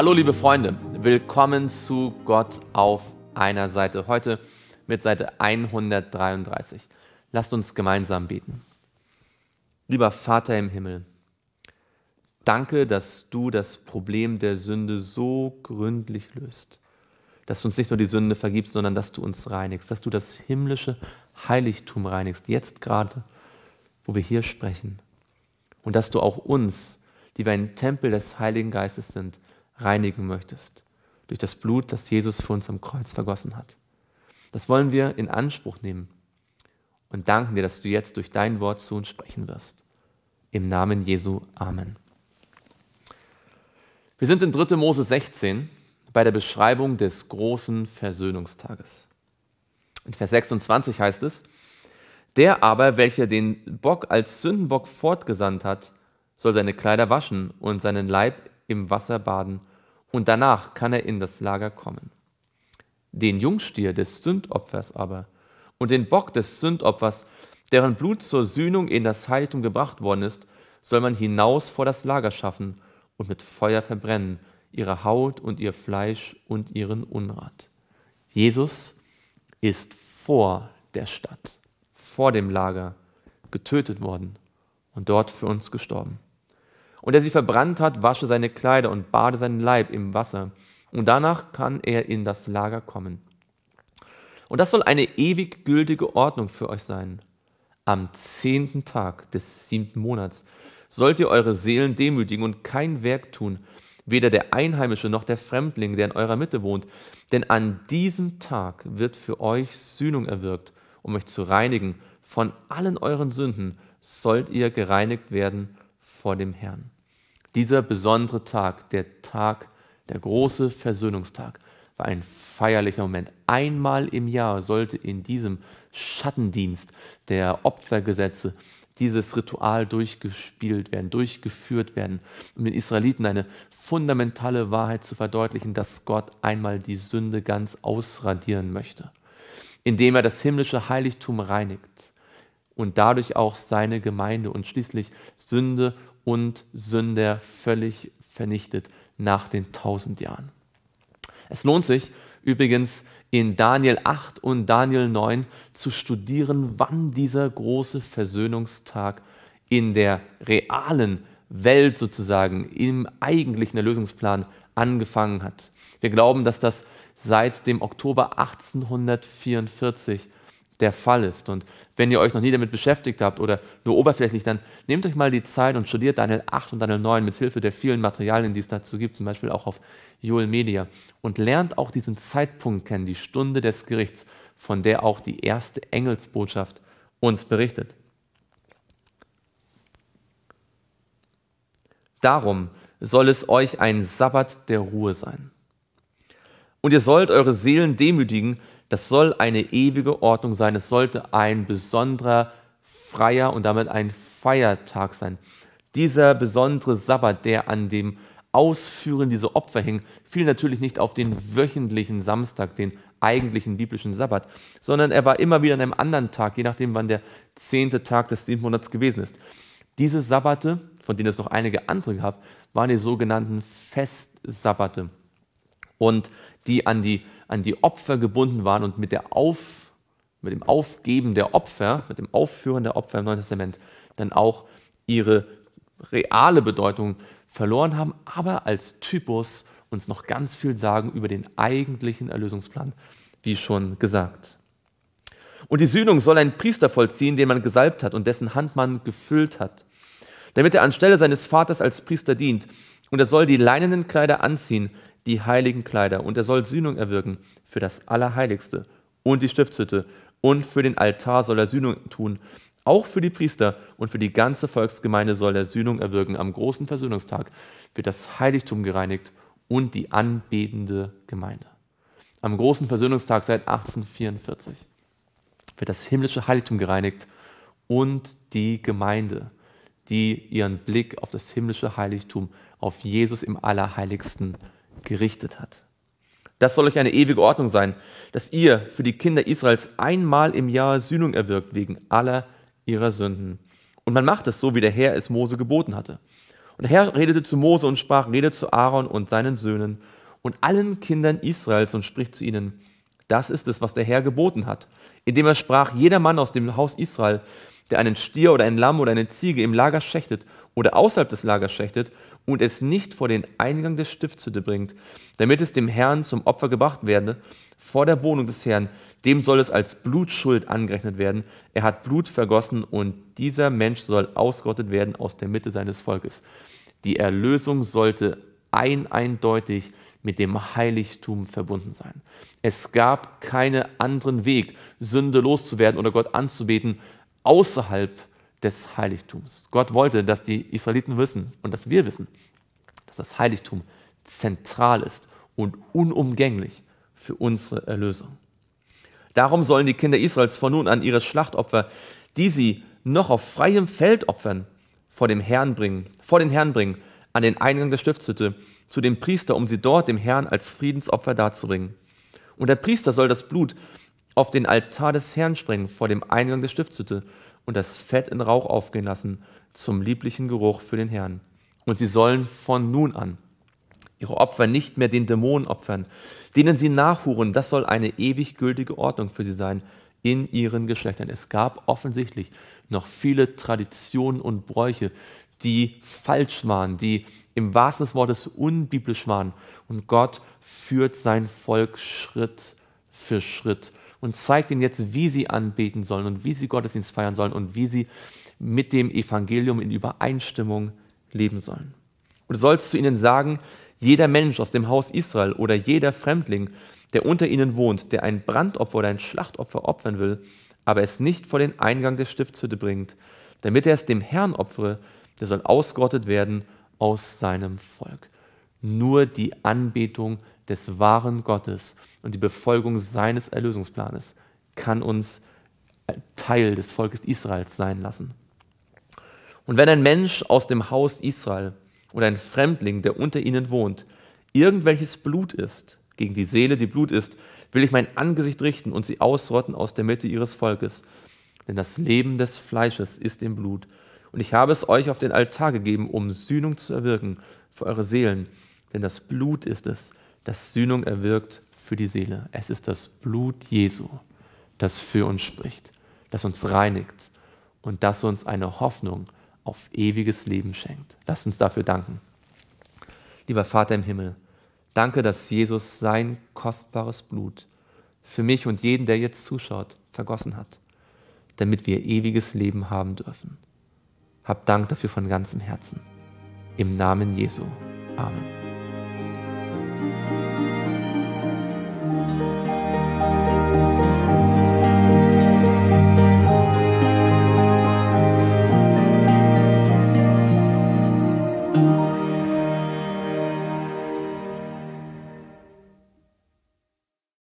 Hallo liebe Freunde, willkommen zu Gott auf einer Seite. Heute mit Seite 133. Lasst uns gemeinsam beten. Lieber Vater im Himmel, danke, dass du das Problem der Sünde so gründlich löst, dass du uns nicht nur die Sünde vergibst, sondern dass du uns reinigst, dass du das himmlische Heiligtum reinigst, jetzt gerade, wo wir hier sprechen. Und dass du auch uns, die wir ein Tempel des Heiligen Geistes sind, reinigen möchtest, durch das Blut, das Jesus für uns am Kreuz vergossen hat. Das wollen wir in Anspruch nehmen und danken dir, dass du jetzt durch dein Wort zu uns sprechen wirst. Im Namen Jesu. Amen. Wir sind in 3. Mose 16 bei der Beschreibung des großen Versöhnungstages. In Vers 26 heißt es, der aber, welcher den Bock als Sündenbock fortgesandt hat, soll seine Kleider waschen und seinen Leib im Wasser baden und danach kann er in das Lager kommen. Den Jungstier des Sündopfers aber und den Bock des Sündopfers, deren Blut zur Sühnung in das Heiligtum gebracht worden ist, soll man hinaus vor das Lager schaffen und mit Feuer verbrennen, ihre Haut und ihr Fleisch und ihren Unrat. Jesus ist vor der Stadt, vor dem Lager, getötet worden und dort für uns gestorben. Und der sie verbrannt hat, wasche seine Kleider und bade seinen Leib im Wasser. Und danach kann er in das Lager kommen. Und das soll eine ewig gültige Ordnung für euch sein. Am zehnten Tag des siebten Monats sollt ihr eure Seelen demütigen und kein Werk tun, weder der Einheimische noch der Fremdling, der in eurer Mitte wohnt. Denn an diesem Tag wird für euch Sühnung erwirkt, um euch zu reinigen. Von allen euren Sünden sollt ihr gereinigt werden vor dem Herrn. Dieser besondere Tag, der Tag, der große Versöhnungstag, war ein feierlicher Moment. Einmal im Jahr sollte in diesem Schattendienst der Opfergesetze dieses Ritual durchgespielt werden, durchgeführt werden, um den Israeliten eine fundamentale Wahrheit zu verdeutlichen, dass Gott einmal die Sünde ganz ausradieren möchte, indem er das himmlische Heiligtum reinigt und dadurch auch seine Gemeinde und schließlich Sünde und Sünder völlig vernichtet nach den tausend Jahren. Es lohnt sich übrigens in Daniel 8 und Daniel 9 zu studieren, wann dieser große Versöhnungstag in der realen Welt sozusagen im eigentlichen Erlösungsplan angefangen hat. Wir glauben, dass das seit dem Oktober 1844 der Fall ist. Und wenn ihr euch noch nie damit beschäftigt habt oder nur oberflächlich, dann nehmt euch mal die Zeit und studiert Daniel 8 und Daniel 9 mit Hilfe der vielen Materialien, die es dazu gibt, zum Beispiel auch auf Joel Media. Und lernt auch diesen Zeitpunkt kennen, die Stunde des Gerichts, von der auch die erste Engelsbotschaft uns berichtet. Darum soll es euch ein Sabbat der Ruhe sein. Und ihr sollt eure Seelen demütigen, das soll eine ewige Ordnung sein. Es sollte ein besonderer freier und damit ein Feiertag sein. Dieser besondere Sabbat, der an dem Ausführen dieser Opfer hing, fiel natürlich nicht auf den wöchentlichen Samstag, den eigentlichen biblischen Sabbat, sondern er war immer wieder an einem anderen Tag, je nachdem, wann der zehnte Tag des siebten Monats gewesen ist. Diese Sabbate, von denen es noch einige andere gab, waren die sogenannten Festsabbate und die an die an die Opfer gebunden waren und mit, der Auf, mit dem Aufgeben der Opfer, mit dem Aufführen der Opfer im Neuen Testament dann auch ihre reale Bedeutung verloren haben, aber als Typus uns noch ganz viel sagen über den eigentlichen Erlösungsplan, wie schon gesagt. Und die Sühnung soll ein Priester vollziehen, den man gesalbt hat und dessen Hand man gefüllt hat, damit er anstelle seines Vaters als Priester dient. Und er soll die leinenen Kleider anziehen, die heiligen Kleider und er soll Sühnung erwirken für das Allerheiligste und die Stiftshütte und für den Altar soll er Sühnung tun. Auch für die Priester und für die ganze Volksgemeinde soll er Sühnung erwirken. Am großen Versöhnungstag wird das Heiligtum gereinigt und die anbetende Gemeinde. Am großen Versöhnungstag seit 1844 wird das himmlische Heiligtum gereinigt und die Gemeinde, die ihren Blick auf das himmlische Heiligtum, auf Jesus im Allerheiligsten gerichtet hat. Das soll euch eine ewige Ordnung sein, dass ihr für die Kinder Israels einmal im Jahr Sühnung erwirkt wegen aller ihrer Sünden. Und man macht es so, wie der Herr es Mose geboten hatte. Und der Herr redete zu Mose und sprach, rede zu Aaron und seinen Söhnen und allen Kindern Israels und spricht zu ihnen, das ist es, was der Herr geboten hat, indem er sprach, jeder Mann aus dem Haus Israel, der einen Stier oder ein Lamm oder eine Ziege im Lager schächtet oder außerhalb des Lagers schächtet und es nicht vor den Eingang des Stiftshütte bringt, damit es dem Herrn zum Opfer gebracht werde, vor der Wohnung des Herrn, dem soll es als Blutschuld angerechnet werden. Er hat Blut vergossen und dieser Mensch soll ausgerottet werden aus der Mitte seines Volkes. Die Erlösung sollte ein eindeutig mit dem Heiligtum verbunden sein. Es gab keinen anderen Weg, Sünde loszuwerden oder Gott anzubeten, außerhalb des Heiligtums. Gott wollte, dass die Israeliten wissen und dass wir wissen, dass das Heiligtum zentral ist und unumgänglich für unsere Erlösung. Darum sollen die Kinder Israels von nun an ihre Schlachtopfer, die sie noch auf freiem Feld opfern, vor dem Herrn bringen, vor den Herrn bringen, an den Eingang der Stiftshütte, zu dem Priester, um sie dort dem Herrn als Friedensopfer darzubringen. Und der Priester soll das Blut auf den Altar des Herrn springen vor dem Eingang der Stiftshütte und das Fett in Rauch aufgehen lassen zum lieblichen Geruch für den Herrn. Und sie sollen von nun an ihre Opfer nicht mehr den Dämonen opfern, denen sie nachhuren. Das soll eine ewig gültige Ordnung für sie sein in ihren Geschlechtern. Es gab offensichtlich noch viele Traditionen und Bräuche, die falsch waren, die im wahrsten des Wortes unbiblisch waren. Und Gott führt sein Volk Schritt für Schritt und zeigt ihnen jetzt, wie sie anbeten sollen und wie sie Gottesdienst feiern sollen und wie sie mit dem Evangelium in Übereinstimmung leben sollen. Und du sollst zu ihnen sagen, jeder Mensch aus dem Haus Israel oder jeder Fremdling, der unter ihnen wohnt, der ein Brandopfer oder ein Schlachtopfer opfern will, aber es nicht vor den Eingang der Stiftshütte bringt, damit er es dem Herrn opfere, der soll ausgerottet werden aus seinem Volk. Nur die Anbetung des wahren Gottes und die Befolgung seines Erlösungsplanes kann uns Teil des Volkes Israels sein lassen. Und wenn ein Mensch aus dem Haus Israel oder ein Fremdling, der unter ihnen wohnt, irgendwelches Blut ist, gegen die Seele, die Blut ist, will ich mein Angesicht richten und sie ausrotten aus der Mitte ihres Volkes. Denn das Leben des Fleisches ist im Blut. Und ich habe es euch auf den Altar gegeben, um Sühnung zu erwirken für eure Seelen. Denn das Blut ist es, das Sühnung erwirkt für die Seele. Es ist das Blut Jesu, das für uns spricht, das uns reinigt und das uns eine Hoffnung auf ewiges Leben schenkt. Lasst uns dafür danken. Lieber Vater im Himmel, danke, dass Jesus sein kostbares Blut für mich und jeden, der jetzt zuschaut, vergossen hat, damit wir ewiges Leben haben dürfen. Hab Dank dafür von ganzem Herzen. Im Namen Jesu. Amen.